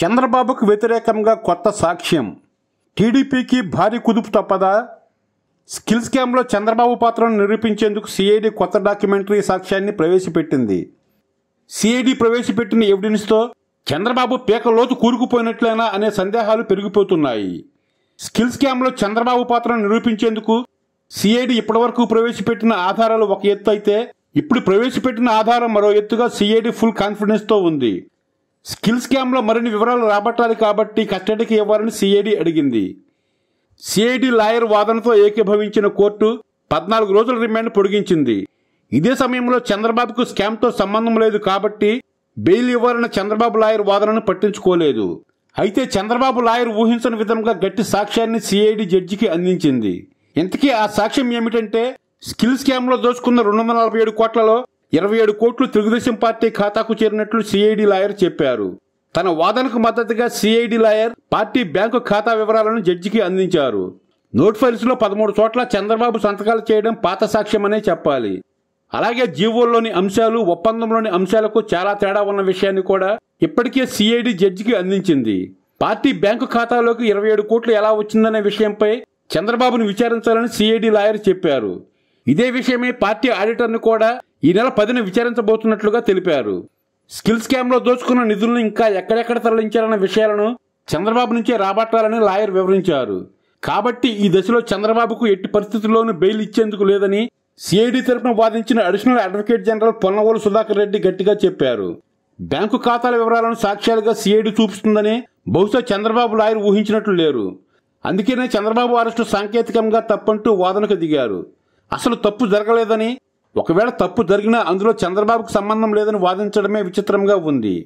చంద్రబాబుకు వ్యతిరేకంగా కొత్త సాక్ష్యం టీడీపీకి భారీ కుదుపు తప్పదా స్కిల్ స్కామ్లో చంద్రబాబు పాత్రను నిరూపించేందుకు సిఐడి కొత్త డాక్యుమెంటరీ సాక్ష్యాన్ని ప్రవేశపెట్టింది సిఐడి ప్రవేశపెట్టిన ఎవిడెన్స్తో చంద్రబాబు పీకలోతు కూరుకుపోయినట్లేనా అనే సందేహాలు పెరిగిపోతున్నాయి స్కిల్ స్కామ్లో చంద్రబాబు పాత్రను నిరూపించేందుకు సిఐడి ఇప్పటివరకు ప్రవేశపెట్టిన ఆధారాలు ఒక ఎత్తు అయితే ఇప్పుడు ప్రవేశపెట్టిన ఆధారం మరో ఎత్తుగా సిఐడి ఫుల్ కాన్ఫిడెన్స్తో ఉంది స్కిల్ స్కామ్లో మరిన్ని వివరాలు రాబట్టాలి కాబట్టి కస్టడీకి ఇవ్వాలని సిఐడి అడిగింది సిఐడి లాయర్ వాదనతో ఏకీభవించిన కోర్టు పద్నాలుగు రోజుల రిమాండ్ పొడిగించింది ఇదే సమయంలో చంద్రబాబుకు స్కామ్తో సంబంధం లేదు కాబట్టి బెయిల్ ఇవ్వాలన్న చంద్రబాబు లాయర్ వాదనను పట్టించుకోలేదు అయితే చంద్రబాబు లాయర్ ఊహించని విధంగా గట్టి సాక్ష్యాన్ని సిఐడి జడ్జికి అందించింది ఇంతకీ ఆ సాక్ష్యం ఏమిటంటే స్కిల్ స్కామ్లో దోచుకున్న రెండు వందల నలభై ఏడు కోట్లలో ఇరవై ఏడు కోట్లు తెలుగుదేశం పార్టీ ఖాతాకు చేరినట్లు సిఐడి లాయర్ చెప్పారు తన వాదనకు మద్దతుగా సిఐడి లాయర్ పార్టీ బ్యాంకు ఖాతా వివరాలను జడ్జికి అందించారు నోట్ లో పదమూడు చోట్ల చంద్రబాబు సంతకాలు చేయడం పాత సాక్ష్యమనే చెప్పాలి అలాగే జీవోల్లోని అంశాలు ఒప్పందంలోని అంశాలకు చాలా తేడా ఉన్న విషయాన్ని కూడా ఇప్పటికే సిఐడి జడ్జికి అందించింది పార్టీ బ్యాంకు ఖాతాలోకి ఇరవై ఏడు కోట్లు ఎలా వచ్చిందనే విషయంపై చంద్రబాబును విచారించాలని సిఐడి లాయర్ చెప్పారు ఇదే విషయమై పార్టీ ఆడిటర్ను కూడా ఈ నెల పదిన విచారించబోతున్నట్లుగా తెలిపారు స్కిల్ స్కామ్లో దోచుకున్న నిధులను ఇంకా ఎక్కడెక్కడ తరలించాలన్న విషయాలను చంద్రబాబు నుంచే రాబట్టాలని లాయర్ వివరించారు కాబట్టి ఈ దశలో చంద్రబాబుకు ఎట్టి పరిస్థితుల్లోనూ బెయిల్ ఇచ్చేందుకు లేదని సిఐడి తరపున వాదించిన additional advocate general Ponnavolu Sudhakar Reddy గట్టిగా చెప్పారు బ్యాంకు ఖాతాల వివరాలను సాక్ష్యాలుగా సిఐడి చూపిస్తుందని బహుశా చంద్రబాబు లాయర్ ఊహించినట్లు లేరు అందుకనే చంద్రబాబు అరెస్టు సాంకేతికంగా తప్పంటూ వాదనకు దిగారు అసలు తప్పు జరగలేదని ఒకవేళ తప్పు జరిగినా అందులో చంద్రబాబుకు సంబంధం లేదని వాదించడమే విచిత్రంగా ఉంది